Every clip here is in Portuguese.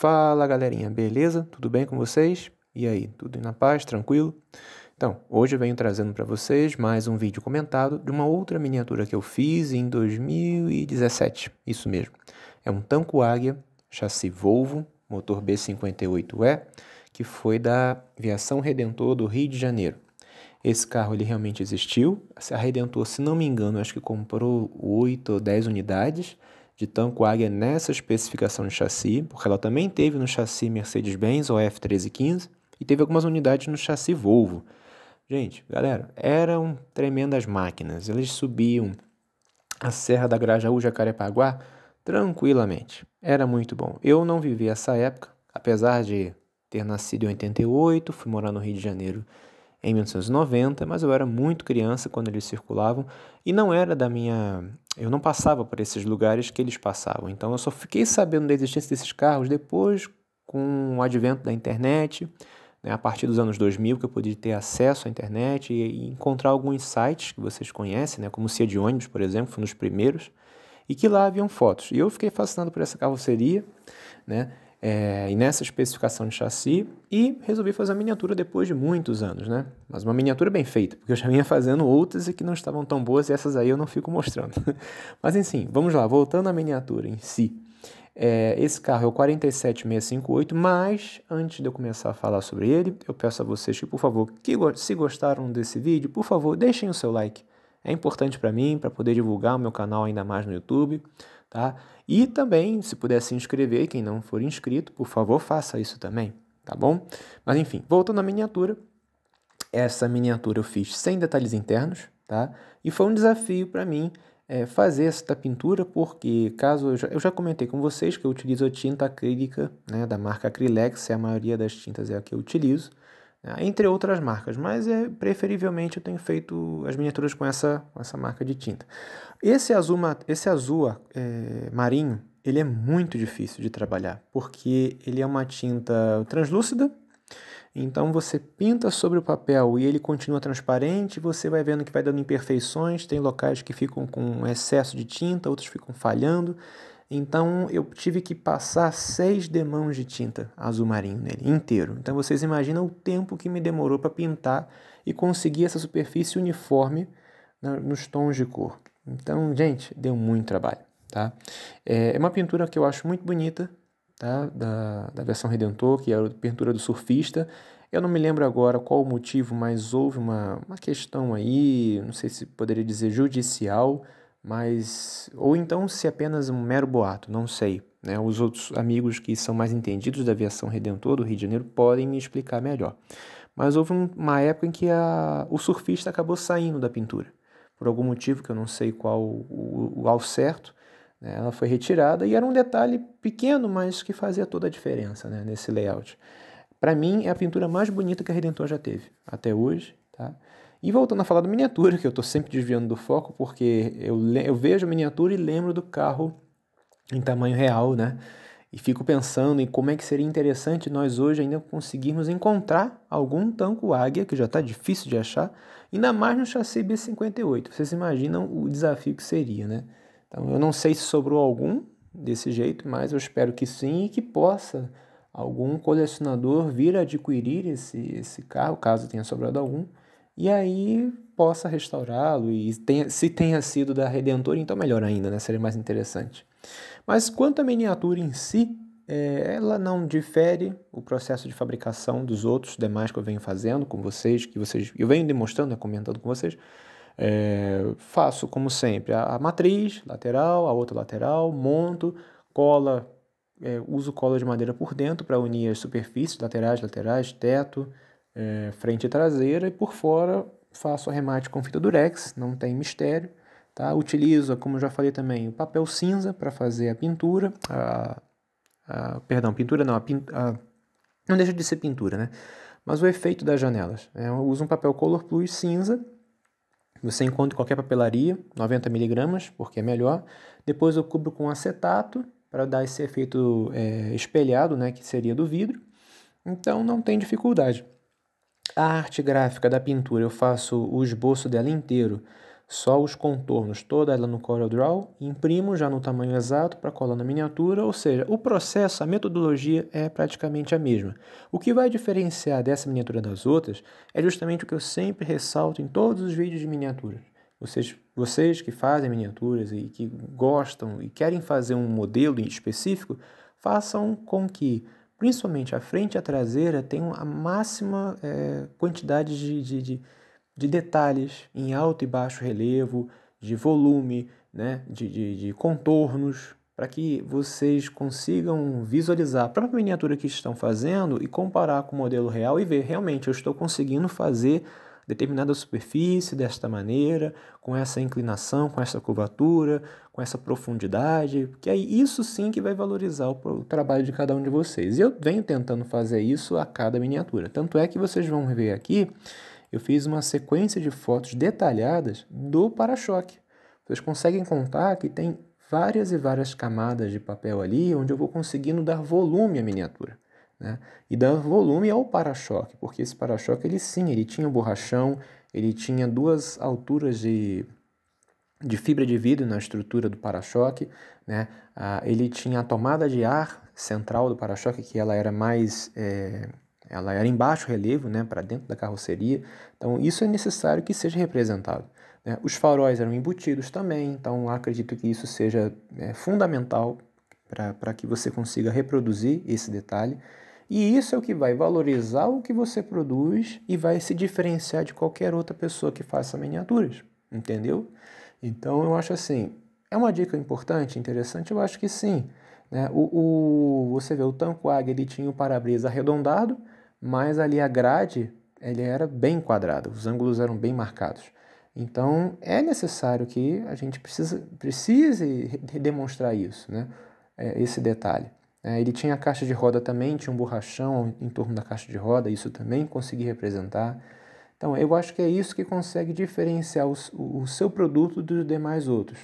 Fala galerinha, beleza? Tudo bem com vocês? E aí, tudo na paz, tranquilo? Então, hoje eu venho trazendo para vocês mais um vídeo comentado de uma outra miniatura que eu fiz em 2017, isso mesmo. É um tanco Águia, chassi Volvo, motor B58E, que foi da Viação Redentor do Rio de Janeiro. Esse carro ele realmente existiu, a Redentor, se não me engano, acho que comprou 8 ou 10 unidades, de tanco Águia nessa especificação de chassi, porque ela também teve no chassi Mercedes-Benz ou F1315 e teve algumas unidades no chassi Volvo. Gente, galera, eram tremendas máquinas. Eles subiam a Serra da Grajaú, Jacarepaguá, tranquilamente. Era muito bom. Eu não vivi essa época, apesar de ter nascido em 88, fui morar no Rio de Janeiro em 1990, mas eu era muito criança quando eles circulavam e não era da minha. Eu não passava por esses lugares que eles passavam. Então eu só fiquei sabendo da existência desses carros depois, com o advento da internet, né, a partir dos anos 2000, que eu pude ter acesso à internet e, encontrar alguns sites que vocês conhecem, né, como Cia de Ônibus, por exemplo, foi um dos primeiros, e que lá haviam fotos. E eu fiquei fascinado por essa carroceria, né? é, e nessa especificação de chassi e resolvi fazer a miniatura depois de muitos anos, né? Mas uma miniatura bem feita, porque eu já vinha fazendo outras e que não estavam tão boas e essas aí eu não fico mostrando. Mas enfim, vamos lá, voltando à miniatura em si. É, esse carro é o 47658, mas antes de eu começar a falar sobre ele, eu peço a vocês que, por favor, que, se gostaram desse vídeo, por favor, deixem o seu like é importante para mim, para poder divulgar o meu canal ainda mais no YouTube, tá? E também, se puder se inscrever, quem não for inscrito, por favor, faça isso também, tá bom? Mas enfim, voltando à miniatura, essa miniatura eu fiz sem detalhes internos, tá? E foi um desafio para mim é, fazer esta pintura, porque caso eu já, eu já, comentei com vocês que eu utilizo tinta acrílica, né, da marca Acrylex, é a maioria das tintas é a que eu utilizo, né? entre outras marcas, mas é preferivelmente eu tenho feito as miniaturas com essa, essa marca de tinta. Esse azul, esse azul é, marinho, ele é muito difícil de trabalhar, porque ele é uma tinta translúcida, então você pinta sobre o papel e ele continua transparente, você vai vendo que vai dando imperfeições, tem locais que ficam com excesso de tinta, outros ficam falhando. Então eu tive que passar seis demãos de tinta azul marinho nele inteiro. Então vocês imaginam o tempo que me demorou para pintar e conseguir essa superfície uniforme nos tons de cor. Então, gente, deu muito trabalho, tá? É, é uma pintura que eu acho muito bonita, tá? Da, da versão Redentor, que é a pintura do surfista. Eu não me lembro agora qual o motivo, mas houve uma, uma questão aí, não sei se poderia dizer judicial, mas ou então se apenas um mero boato, não sei. Né? Os outros amigos que são mais entendidos da aviação Redentor do Rio de Janeiro podem me explicar melhor. Mas houve uma época em que a, o surfista acabou saindo da pintura, por algum motivo que eu não sei qual o, o ao certo. Né? Ela foi retirada e era um detalhe pequeno, mas que fazia toda a diferença né? nesse layout. Para mim, é a pintura mais bonita que a Redentor já teve até hoje. Tá? E voltando a falar da miniatura, que eu estou sempre desviando do foco, porque eu, eu vejo a miniatura e lembro do carro em tamanho real, né? E fico pensando em como é que seria interessante nós hoje ainda conseguirmos encontrar algum tanco águia, que já está difícil de achar, ainda mais no chassi B58. Vocês imaginam o desafio que seria, né? Então eu não sei se sobrou algum desse jeito, mas eu espero que sim e que possa algum colecionador vir adquirir esse, esse carro, caso tenha sobrado algum, e aí possa restaurá-lo e tenha, se tenha sido da Redentora, então melhor ainda, né? Seria mais interessante. Mas quanto à miniatura em si, é, ela não difere o processo de fabricação dos outros demais que eu venho fazendo com vocês, que vocês eu venho demonstrando, né, comentando com vocês. É, faço como sempre a, a, matriz lateral, a outra lateral, monto, cola, é, uso cola de madeira por dentro para unir as superfícies laterais, laterais, teto é, frente e traseira e por fora faço arremate com fita durex, não tem mistério. Tá? Utilizo, como já falei também, o papel cinza para fazer a pintura, a, a, perdão, pintura não, a, a, não deixa de ser pintura, né? Mas o efeito das janelas. Né? Eu uso um papel Color Plus cinza, você encontra em qualquer papelaria, 90mg, porque é melhor. Depois eu cubro com acetato, para dar esse efeito é, espelhado, né, que seria do vidro. Então não tem dificuldade. A arte gráfica da pintura eu faço o esboço dela inteiro, só os contornos, toda ela no CorelDRAW, imprimo já no tamanho exato para colar na miniatura, ou seja, o processo, a metodologia é praticamente a mesma. O que vai diferenciar dessa miniatura das outras é justamente o que eu sempre ressalto em todos os vídeos de miniaturas. Vocês, vocês que fazem miniaturas e que gostam e querem fazer um modelo específico, façam com que Principalmente a frente e a traseira tem a máxima é, quantidade de, de, de, de, detalhes em alto e baixo relevo, de volume, né, de, de, de contornos, para que vocês consigam visualizar a própria miniatura que estão fazendo e comparar com o modelo real e ver realmente eu estou conseguindo fazer determinada superfície desta maneira, com essa inclinação, com essa curvatura, com essa profundidade, que é isso sim que vai valorizar o trabalho de cada um de vocês. E eu venho tentando fazer isso a cada miniatura. Tanto é que vocês vão ver aqui, eu fiz uma sequência de fotos detalhadas do para-choque. Vocês conseguem contar que tem várias e várias camadas de papel ali, onde eu vou conseguindo dar volume à miniatura né? e dando volume ao para-choque, porque esse para-choque, ele sim, ele tinha um borrachão, ele tinha duas alturas de, de fibra de vidro na estrutura do para-choque, né? Ah, ele tinha a tomada de ar central do para-choque, que ela era mais... É, ela era em baixo relevo, né, para dentro da carroceria, então isso é necessário que seja representado. Né? Os faróis eram embutidos também, então acredito que isso seja é, fundamental para que você consiga reproduzir esse detalhe. E isso é o que vai valorizar o que você produz e vai se diferenciar de qualquer outra pessoa que faça miniaturas, entendeu? Então eu acho assim, é uma dica importante, interessante, eu acho que sim. Né? O, o, você vê, o Águia, ele tinha o para-brisa arredondado, mas ali a grade ele era bem quadrada, os ângulos eram bem marcados. Então é necessário que a gente precisa, precise demonstrar isso, né? É, esse detalhe. É, ele tinha a caixa de roda também, tinha um borrachão em torno da caixa de roda, isso também consegui representar. Então, eu acho que é isso que consegue diferenciar o, o seu produto dos demais outros.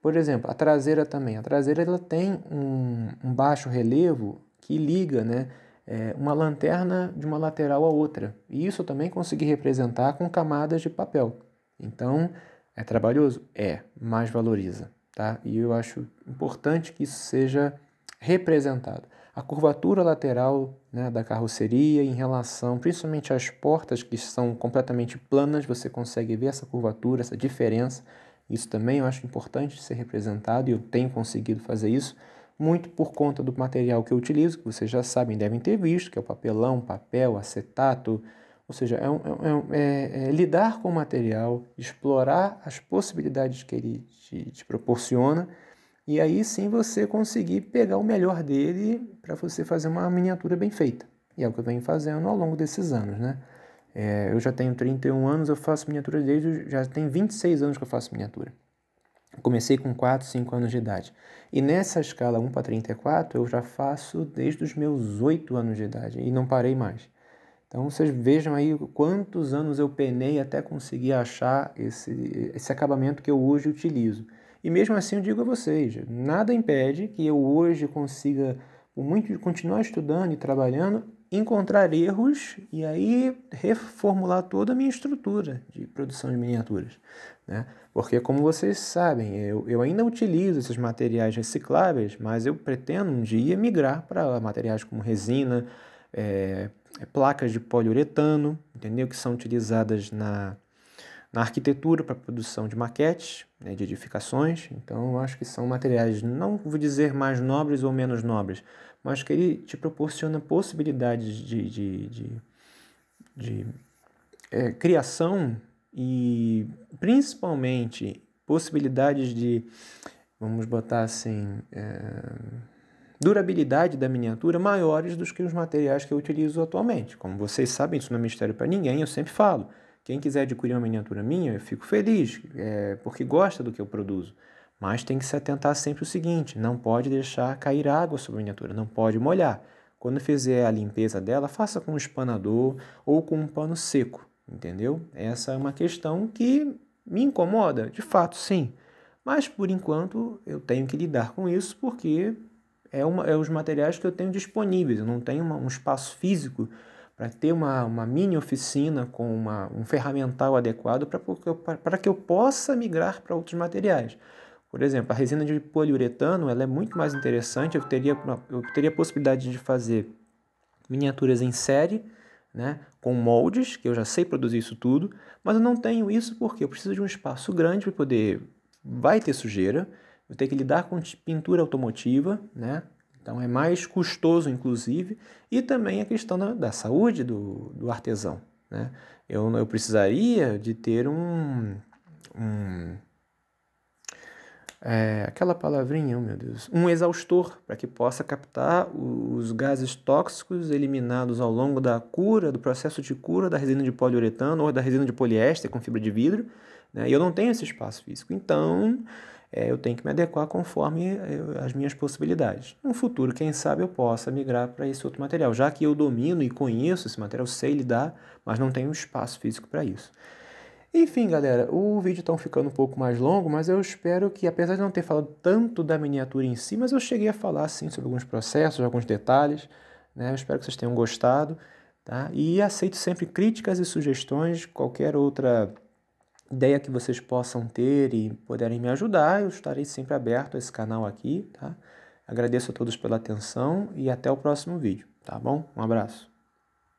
Por exemplo, a traseira também. A traseira ela tem um, um baixo relevo que liga né, é, uma lanterna de uma lateral à outra. E isso eu também consegui representar com camadas de papel. Então, é trabalhoso? É, mas valoriza. Tá? E eu acho importante que isso seja representada. A curvatura lateral né, da carroceria em relação, principalmente às portas que são completamente planas, você consegue ver essa curvatura, essa diferença. Isso também eu acho importante ser representado e eu tenho conseguido fazer isso muito por conta do material que eu utilizo, que vocês já sabem, devem ter visto, que é o papelão, papel, acetato. Ou seja, é, um, é, é, é, é lidar com o material, explorar as possibilidades que ele te, te proporciona e aí sim você conseguir pegar o melhor dele para você fazer uma miniatura bem feita. E é o que eu venho fazendo ao longo desses anos, né? É, eu já tenho 31 anos, eu faço miniatura desde. Já tem 26 anos que eu faço miniatura. Comecei com 4, 5 anos de idade. E nessa escala 1 para 34, eu já faço desde os meus 8 anos de idade e não parei mais. Então vocês vejam aí quantos anos eu penei até conseguir achar esse, esse acabamento que eu hoje utilizo. E mesmo assim eu digo a vocês, nada impede que eu hoje consiga, por muito continuar estudando e trabalhando, encontrar erros e aí reformular toda a minha estrutura de produção de miniaturas. Né? Porque, como vocês sabem, eu, eu ainda utilizo esses materiais recicláveis, mas eu pretendo um dia migrar para materiais como resina, é, placas de poliuretano, entendeu? que são utilizadas na, na arquitetura para produção de maquetes, né, de edificações. Então, eu acho que são materiais, não vou dizer mais nobres ou menos nobres, mas que ele te proporciona possibilidades de, de, de, de é, criação e principalmente possibilidades de, vamos botar assim, é, durabilidade da miniatura maiores do que os materiais que eu utilizo atualmente. Como vocês sabem, isso não é mistério para ninguém, eu sempre falo. Quem quiser adquirir uma miniatura minha, eu fico feliz, é, porque gosta do que eu produzo. Mas tem que se atentar sempre o seguinte: não pode deixar cair água sobre a miniatura, não pode molhar. Quando fizer a limpeza dela, faça com um espanador ou com um pano seco, entendeu? Essa é uma questão que me incomoda, de fato, sim. Mas por enquanto eu tenho que lidar com isso porque é, uma, é os materiais que eu tenho disponíveis, eu não tenho uma, um espaço físico para ter uma, uma mini oficina com uma, um ferramental adequado para que eu possa migrar para outros materiais. Por exemplo, a resina de poliuretano ela é muito mais interessante, eu teria, eu teria a possibilidade de fazer miniaturas em série, né, com moldes, que eu já sei produzir isso tudo, mas eu não tenho isso porque eu preciso de um espaço grande para poder... Vai ter sujeira, eu tenho que lidar com pintura automotiva, né, então é mais custoso, inclusive, e também a questão da, da saúde do, do artesão. Né? Eu, eu precisaria de ter um. um é, aquela palavrinha, oh meu Deus, um exaustor para que possa captar os gases tóxicos eliminados ao longo da cura, do processo de cura da resina de poliuretano ou da resina de poliéster com fibra de vidro. Né? E eu não tenho esse espaço físico. Então é, eu tenho que me adequar conforme eu, eh, as minhas possibilidades. No futuro, quem sabe eu possa migrar para esse outro material, já que eu domino e conheço esse material, sei lidar, mas não tenho espaço físico para isso. Enfim, galera, o vídeo está ficando um pouco mais longo, mas eu espero que, apesar de não ter falado tanto da miniatura em si, mas eu cheguei a falar sim sobre alguns processos, alguns detalhes. Né? Eu espero que vocês tenham gostado. Tá? E aceito sempre críticas e sugestões, qualquer outra ideia que vocês possam ter e puderem me ajudar, eu estarei sempre aberto a esse canal aqui, tá? Agradeço a todos pela atenção e até o próximo vídeo, tá bom? Um abraço.